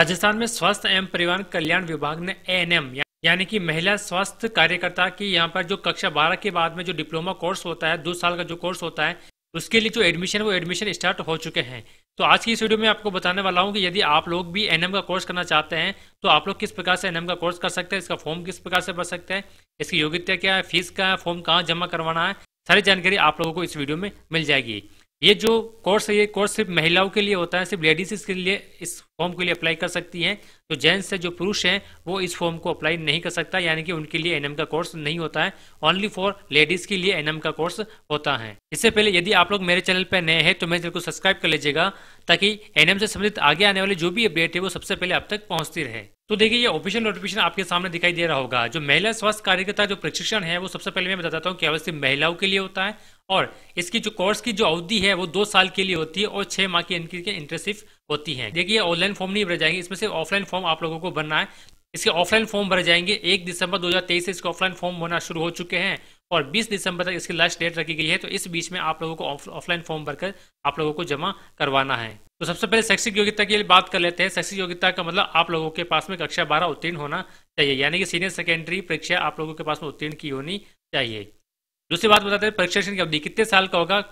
राजस्थान में स्वास्थ्य एवं परिवार कल्याण विभाग ने एएनएम यानी कि महिला स्वास्थ्य कार्यकर्ता की यहाँ पर जो कक्षा बारह के बाद में जो डिप्लोमा कोर्स होता है दो साल का जो कोर्स होता है उसके लिए जो एडमिशन वो एडमिशन स्टार्ट हो चुके हैं तो आज की इस वीडियो में आपको बताने वाला हूँ कि यदि आप लोग भी एनएम का कोर्स करना चाहते हैं तो आप लोग किस प्रकार से एनएम का कोर्स कर सकते हैं इसका फॉर्म किस प्रकार से भर सकते हैं इसकी योग्यता क्या है फीस का फॉर्म कहाँ जमा करवाना है सारी जानकारी आप लोगों को इस वीडियो में मिल जाएगी ये जो कोर्स है ये कोर्स सिर्फ महिलाओं के लिए होता है सिर्फ लेडीज के लिए इस फॉर्म के लिए अप्लाई कर सकती हैं तो जेंट्स है जो पुरुष हैं वो इस फॉर्म को अप्लाई नहीं कर सकता यानी कि उनके लिए एनएम का कोर्स नहीं होता है ओनली फॉर लेडीज के लिए एनएम का कोर्स होता है इससे पहले यदि आप लोग मेरे चैनल पर नए हैं तो मेरे चैनल को सब्सक्राइब कर लीजिएगा ताकि एनएम से संबंधित आगे आने वाले जो भी अपडेट है वो सबसे पहले आप तक पहुंचती रहे तो देखिए ये ऑफिशियल नोटिफिकेशन आपके सामने दिखाई दे रहा होगा जो महिला स्वास्थ्य कार्यकर्ता जो प्रशिक्षण है वो सबसे पहले मैं बताता हूँ कि अवश्य महिलाओं के लिए होता है और इसकी जो कोर्स की जो अवधि है वो दो साल के लिए होती है और छह माह की इनकी इंटर्नशिप होती हैं देखिए ऑनलाइन फॉर्म नहीं भर जाएंगे इसमें से ऑफलाइन फॉर्म आप लोगों को भरना है इसके ऑफलाइन फॉर्म भर जाएंगे एक दिसंबर 2023 से इसके ऑफलाइन फॉर्म भरना शुरू हो चुके हैं और 20 दिसंबर तक इसकी लास्ट डेट रखी गई है तो इस बीच में आप लोगों को ऑफलाइन फॉर्म भरकर आप लोगों को जमा करवाना है तो सबसे पहले शैक्षिक योग्यता की बात कर लेते हैं शैक्षिक योग्यता का मतलब आप लोगों के पास में कक्षा बारह उत्तीर्ण होना चाहिए यानी कि सीनियर सेकेंडरी परीक्षा आप लोगों के पास में उत्तीर्ण की होनी चाहिए दूसरी बात बताते हैं परीक्षा की अवधि कितने साल का होगा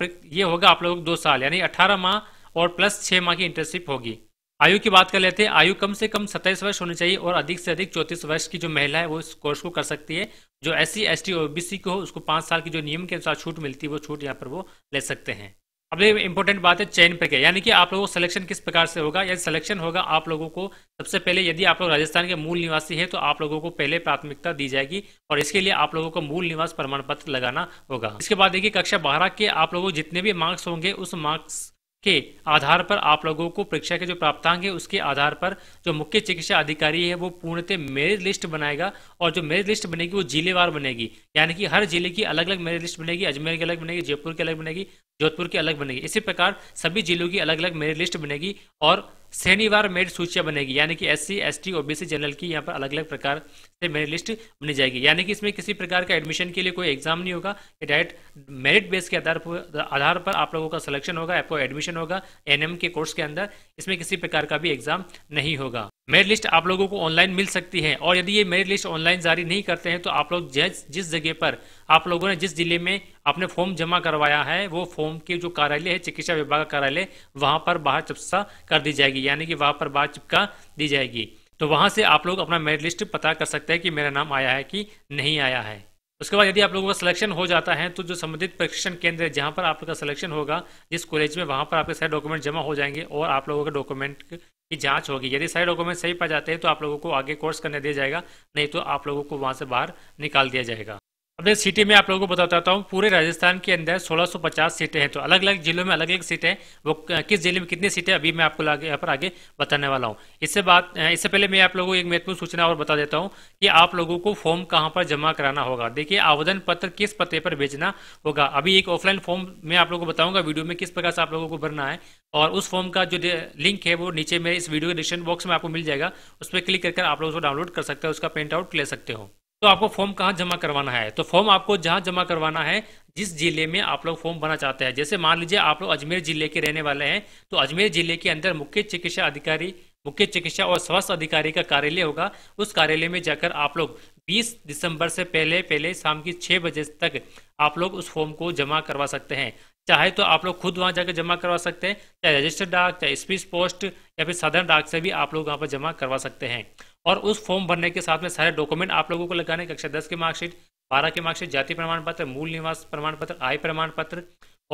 ये होगा आप लोगों को दो साल यानी अठारह माह और प्लस छह माह की इंटर्नशिप होगी आयु की बात कर लेते हैं आयु कम से कम सत्ताईस वर्ष होनी चाहिए और अधिक से अधिक चौतीस वर्ष की जो महिला है वो इस कोर्स को कर सकती है जो एस सी एस और ओ बी को हो उसको पांच साल की जो नियम के अनुसार छूट मिलती है वो छूट यहाँ पर वो ले सकते हैं अब ये इंपॉर्टेंट बात है चयन प्रक्रिया यानी कि आप लोगों को सिलेक्शन किस प्रकार से होगा यदि सिलेक्शन होगा आप लोगों को सबसे पहले यदि आप लोग राजस्थान के मूल निवासी हैं तो आप लोगों को पहले प्राथमिकता दी जाएगी और इसके लिए आप लोगों को मूल निवास प्रमाण पत्र लगाना होगा इसके बाद देखिए कक्षा बारह के आप लोगों जितने भी मार्क्स होंगे उस मार्क्स के आधार पर आप लोगों को परीक्षा के जो प्राप्तांक है उसके आधार पर जो मुख्य चिकित्सा अधिकारी है वो पूर्णतः मेरिट लिस्ट बनाएगा और जो मेरिट लिस्ट बनेगी वो जिलेवार बनेगी यानी कि हर जिले की अलग अलग मेरिट लिस्ट बनेगी अजमेर की अलग बनेगी जयपुर की अलग बनेगी जोधपुर की अलग बनेगी इसी प्रकार सभी जिलों की अलग अलग मेरिट लिस्ट बनेगी और श्रेणीवार मेरिट सूचिया बनेगी यानी कि S C S T OBC B C general की यहाँ पर अलग अलग प्रकार से मेरिट लिस्ट बनी जाएगी यानी कि इसमें किसी प्रकार का एडमिशन के लिए कोई एग्जाम नहीं होगा ये डायरेक्ट मेरिट बेस के आधार पर आधार पर आप लोगों का सिलेक्शन होगा आपको एडमिशन होगा एन एम के कोर्स के अंदर इसमें किसी प्रकार का भी एग्जाम नहीं होगा मेरिट लिस्ट आप लोगों को ऑनलाइन मिल सकती है और यदि ये मेरिट लिस्ट ऑनलाइन जारी नहीं करते हैं तो आप लोग जिस जिस जगह पर आप लोगों ने जिस जिले में अपने फॉर्म जमा करवाया है वो फॉर्म के जो कार्यालय है चिकित्सा विभाग का कार्यालय वहां पर बाहर चिपसा कर दी जाएगी यानी कि वहां पर बाहर चिपका दी जाएगी तो वहां से आप लोग अपना मेरिट लिस्ट पता कर सकते हैं कि मेरा नाम आया है कि नहीं आया है उसके बाद यदि आप लोगों का सिलेक्शन हो जाता है तो जो संबंधित प्रशिक्षण केंद्र है जहाँ पर आप लोग का सिलेक्शन होगा जिस कॉलेज में वहाँ पर आपके सारे डॉक्यूमेंट जमा हो जाएंगे और आप लोगों के डॉक्यूमेंट की जांच होगी यदि सारे डॉक्यूमेंट सही पा जाते हैं तो आप लोगों को आगे कोर्स करने दिया जाएगा नहीं तो आप लोगों को वहाँ से बाहर निकाल दिया जाएगा अपने सिटी में आप लोगों को बताता हूँ पूरे राजस्थान के अंदर 1650 सीटें हैं तो अलग अलग जिलों में अलग अलग सीटें हैं वो किस जिले में कितनी सीटें अभी मैं आपको यहाँ पर आगे बताने वाला हूँ इससे बात इससे पहले मैं आप लोगों को एक महत्वपूर्ण सूचना और बता देता हूँ कि आप लोगों को फॉर्म कहाँ पर जमा कराना होगा देखिए आवेदन पत्र किस पते पर भेजना होगा अभी एक ऑफलाइन फॉर्म मैं आप लोगों को बताऊंगा वीडियो में किस प्रकार से आप लोगों को भरना है और उस फॉर्म का जो लिंक है वो नीचे मेरे इस वीडियो के डिस्क्रिप्शन बॉक्स में आपको मिल जाएगा उस पर क्लिक करके आप लोग उसको डाउनलोड कर सकते हैं उसका प्रिंट आउट ले सकते हो तो आपको फॉर्म कहाँ जमा करवाना है तो फॉर्म आपको जहाँ जमा करवाना है जिस जिले में आप लोग फॉर्म भरना चाहते हैं जैसे मान लीजिए आप लोग अजमेर जिले के रहने वाले हैं तो अजमेर जिले के अंदर मुख्य चिकित्सा अधिकारी मुख्य चिकित्सा और स्वास्थ्य अधिकारी का कार्यालय होगा उस कार्यालय में जाकर आप लोग 20 दिसंबर से पहले पहले शाम की 6 बजे तक आप लोग उस फॉर्म को जमा करवा सकते हैं चाहे तो आप लोग खुद वहां जाकर जमा करवा सकते हैं चाहे रजिस्टर्ड डाक चाहे स्पीच पोस्ट या फिर साधारण डाक से भी आप लोग वहां पर जमा करवा सकते हैं और उस फॉर्म भरने के साथ में सारे डॉक्यूमेंट आप लोगों को लगाने कक्षा दस के मार्कशीट बारह के मार्कशीट जाति प्रमाण पत्र मूल निवास प्रमाण पत्र आय प्रमाण पत्र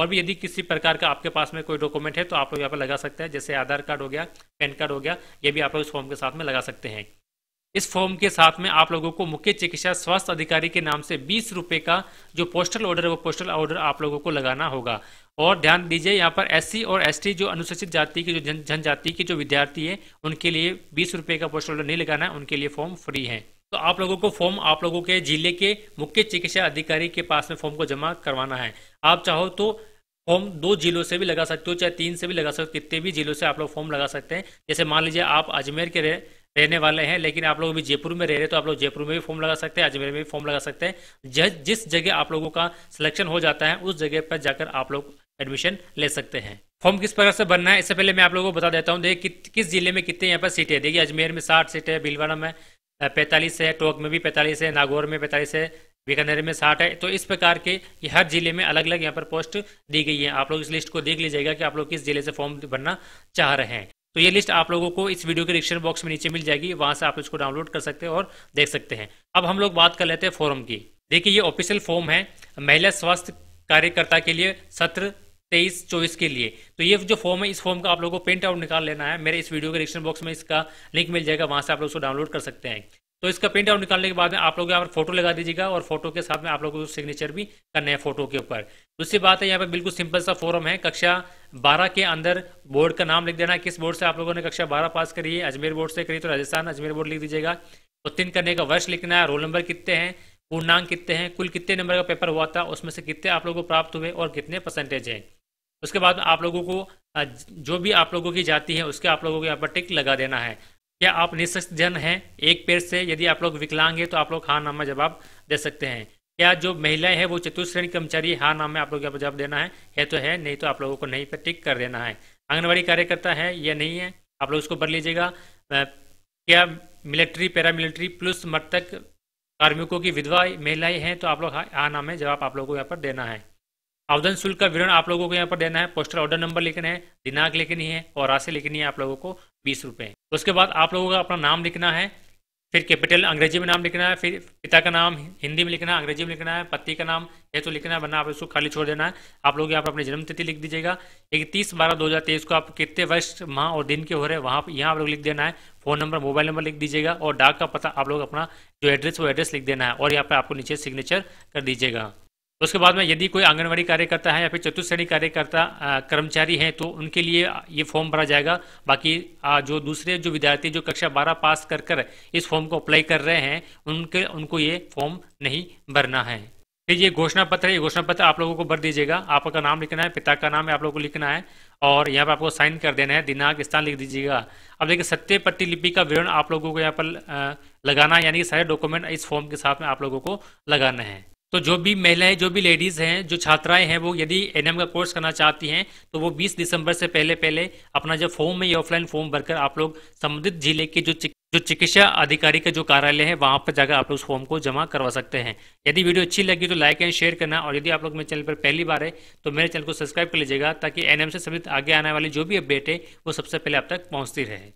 और भी यदि किसी प्रकार का आपके पास में कोई डॉक्यूमेंट है तो आप लोग यहाँ पर लगा सकते हैं जैसे आधार कार्ड हो गया पैन कार्ड हो गया ये भी आप लोग इस फॉर्म के साथ में लगा सकते हैं इस फॉर्म के साथ में आप लोगों को मुख्य चिकित्सा स्वास्थ्य अधिकारी के नाम से बीस रुपए का जो पोस्टल ऑर्डर है वो पोस्टल ऑर्डर आप लोगों को लगाना होगा और ध्यान दीजिए यहाँ पर एस और एस जो अनुसूचित जाति की जो जन जनजाति के जो विद्यार्थी है उनके लिए बीस रुपये का पोस्ट ऑर्डर नहीं लगाना है उनके लिए फॉर्म फ्री है तो आप लोगों को फॉर्म आप लोगों के जिले के मुख्य चिकित्सा अधिकारी के पास में फॉर्म को जमा करवाना है आप चाहो तो फॉर्म दो जिलों से भी लगा सकते हो चाहे तीन से भी लगा सकते हो कितने भी जिलों से आप लोग फॉर्म लगा सकते हैं जैसे मान लीजिए आप अजमेर के रह, रहने वाले हैं लेकिन आप लोग अभी जयपुर में रह रहे तो आप लोग जयपुर में भी फॉर्म लगा सकते हैं अजमेर में भी फॉर्म लगा सकते हैं जिस जगह आप लोगों का सिलेक्शन हो जाता है उस जगह पर जाकर आप लोग एडमिशन ले सकते हैं फॉर्म किस प्रकार से भरना है इससे पहले मैं आप लोगों को बता देता हूँ देखिए कि, किस जिले में कितने यहाँ पर सीटें देखिए अजमेर में साठ सीटें भीलवाड़ा में पैंतालीस है टोंक में भी पैंतालीस है नागौर में पैंतालीस है बीकानेर में साठ है तो इस प्रकार के हर जिले में अलग अलग यहाँ पर पोस्ट दी गई है आप लोग इस लिस्ट को देख लीजिएगा कि आप लोग किस जिले से फॉर्म भरना चाह रहे हैं तो ये लिस्ट आप लोगों को इस वीडियो के डिस्क्रिप्शन बॉक्स में नीचे मिल जाएगी वहां से आप इसको डाउनलोड कर सकते हैं और देख सकते हैं अब हम लोग बात कर लेते हैं फॉर्म की देखिए ये ऑफिशियल फॉर्म है महिला स्वास्थ्य कार्यकर्ता के लिए सत्र तेईस चौबीस के लिए तो ये जो फॉर्म है इस फॉर्म का आप लोगों को प्रिंट आउट निकाल लेना है मेरे इस वीडियो के डिस्क्रिप्शन बॉक्स में इसका लिंक मिल जाएगा वहां से आप लोग उसको डाउनलोड कर सकते हैं तो इसका प्रिंट आउट निकालने के बाद में आप लोग यहाँ पर फोटो लगा दीजिएगा और फोटो के साथ में आप लोगों को सिग्नेचर भी करने हैं फोटो के ऊपर दूसरी बात है यहाँ पर बिल्कुल सिंपल सा फॉर्म है कक्षा बारह के अंदर बोर्ड का नाम लिख देना है किस बोर्ड से आप लोगों ने कक्षा बारह पास करी है अजमेर बोर्ड से करी तो राजस्थान अजमेर बोर्ड लिख दीजिएगा उत्तीर्ण करने का वर्ष लिखना है रोल नंबर कितने हैं पूर्णांक कितने हैं कुल कितने नंबर का पेपर हुआ था उसमें से कितने आप लोगों को प्राप्त हुए और कितने परसेंटेज हैं उसके बाद आप लोगों को जो भी आप लोगों की जाती है उसके आप लोगों को यहाँ पर टिक लगा देना है क्या आप जन हैं एक पेड़ से यदि आप लोग विकलांग हैं तो आप लोग हाँ नाम में जवाब दे सकते हैं क्या जो महिलाएं हैं वो चतुर्थ श्रेणी कर्मचारी हाँ नाम में आप लोग यहाँ पर जवाब देना है है तो है नहीं तो आप लोगों को नहीं पर टिक कर देना है आंगनबाड़ी कार्यकर्ता है या नहीं है आप लोग उसको भर लीजिएगा क्या मिलिट्री पैरामिलिट्री प्लस मृतक कार्मिकों की विधवा महिलाएं हैं तो आप लोग हाँ नाम है जवाब आप लोगों को यहाँ पर देना है आवेदन शुल्क का विवरण आप लोगों को यहाँ पर देना है पोस्टल ऑर्डर नंबर लिखना है दिनांक लिखनी है और राशि लिखनी है आप लोगों को बीस रुपए उसके बाद आप लोगों का अपना नाम लिखना है फिर कैपिटल अंग्रेजी में नाम लिखना है फिर पिता का नाम हिंदी में लिखना है अंग्रेजी में लिखना है पति का नाम ये तो लिखना है वरना आप इसको खाली छोड़ देना है आप लोग यहाँ पर अपनी जन्मतिथि लिख दीजिएगा इकतीस बारह दो हज़ार तेईस को आप कितने वर्ष माह और दिन के हो रहे हैं वहाँ यहाँ आप लोग लिख देना है फ़ोन नंबर मोबाइल नंबर लिख दीजिएगा और डाक का पता आप लोग अपना जो एड्रेस वो एड्रेस लिख देना है और यहाँ पर आपको नीचे सिग्नेचर कर दीजिएगा उसके बाद में यदि कोई आंगनवाड़ी कार्यकर्ता है या फिर चतुर्थ श्रेणी कार्यकर्ता कर्मचारी हैं तो उनके लिए ये फॉर्म भरा जाएगा बाकी आ, जो दूसरे जो विद्यार्थी जो कक्षा बारह पास कर कर इस फॉर्म को अप्लाई कर रहे हैं उनके उनको ये फॉर्म नहीं भरना है फिर ये घोषणा पत्र है ये घोषणा पत्र आप लोगों को भर दीजिएगा आपका नाम लिखना है पिता का नाम आप लोगों को लिखना है और यहाँ पर आपको साइन कर देना है दिनांक स्थान लिख दीजिएगा अब देखिए सत्य प्रतिलिपि का विवरण आप लोगों को यहाँ पर लगाना यानी कि सारे डॉक्यूमेंट इस फॉर्म के साथ में आप लोगों को लगाना है तो जो भी महिलाएं जो भी लेडीज़ हैं जो छात्राएं हैं वो यदि एनएम का कोर्स करना चाहती हैं तो वो 20 दिसंबर से पहले पहले अपना जो फॉर्म है ये ऑफलाइन फॉर्म भरकर आप लोग संबंधित जिले के जो जो चिकित्सा अधिकारी का जो कार्यालय है वहाँ पर जाकर आप लोग उस फॉर्म को जमा करवा सकते हैं यदि वीडियो अच्छी लगी तो लाइक एंड शेयर करना और यदि आप लोग मेरे चैनल पर पहली बार है तो मेरे चैनल को सब्सक्राइब कर लीजिएगा ताकि एनएम से संबंधित आगे आने वाली जो भी अपडेट है वो सबसे पहले आप तक पहुँचती रहे